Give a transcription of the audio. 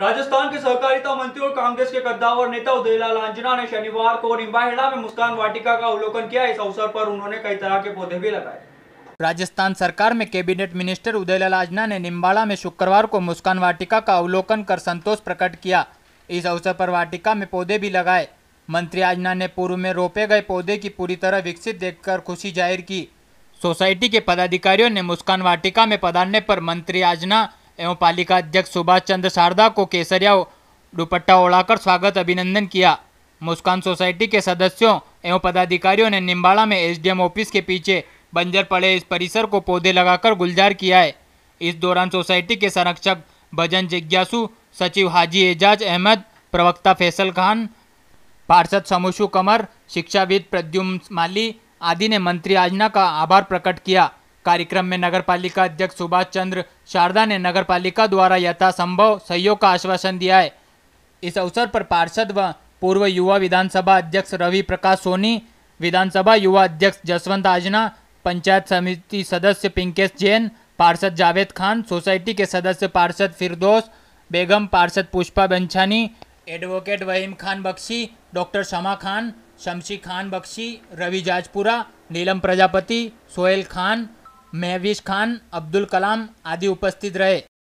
राजस्थान के सहकारिता मंत्री और कांग्रेस के कद्दावर नेता उदयलाल आंजना ने शनिवार को निम्बाहेड़ा में मुस्कान वाटिका का अवलोकन किया इस अवसर पर उन्होंने कई तरह के पौधे भी लगाए राजस्थान सरकार में कैबिनेट मिनिस्टर उदयलाल आजना ने निम्बाड़ा में शुक्रवार को मुस्कान वाटिका का अवलोकन कर संतोष प्रकट किया इस अवसर पर वाटिका में पौधे भी लगाए मंत्री आजना ने पूर्व में रोपे गए पौधे की पूरी तरह विकसित देखकर खुशी जाहिर की सोसाइटी के पदाधिकारियों ने मुस्कान वाटिका में पधारने पर मंत्री आजना एवं पालिका अध्यक्ष सुभाष चंद्र शारदा को केसरिया दुपट्टा ओढ़ाकर स्वागत अभिनंदन किया मुस्कान सोसाइटी के सदस्यों एवं पदाधिकारियों ने निम्बाड़ा में एसडीएम ऑफिस के पीछे बंजर पड़े इस परिसर को पौधे लगाकर गुलजार किया है इस दौरान सोसाइटी के संरक्षक भजन जिज्ञासु सचिव हाजी एजाज अहमद प्रवक्ता फैसल खान पार्षद समुशु कमर शिक्षाविद प्रद्युम माली आदि ने मंत्री आजना का आभार प्रकट किया कार्यक्रम में नगर पालिका अध्यक्ष सुभाष चंद्र शारदा ने नगर पालिका द्वारा यथासंभव सहयोग का आश्वासन दिया है इस अवसर पर पार्षद व पूर्व युवा विधानसभा अध्यक्ष रवि प्रकाश सोनी विधानसभा युवा अध्यक्ष जसवंत आजना पंचायत समिति सदस्य पिंकेश जैन पार्षद जावेद खान सोसाइटी के सदस्य पार्षद फिरदोस बेगम पार्षद पुष्पा बंछानी एडवोकेट वहीम खान बख्शी डॉक्टर शमा खान शमशी खान बख्शी रवि जाजपुरा नीलम प्रजापति सोहेल खान महवेश खान अब्दुल कलाम आदि उपस्थित रहे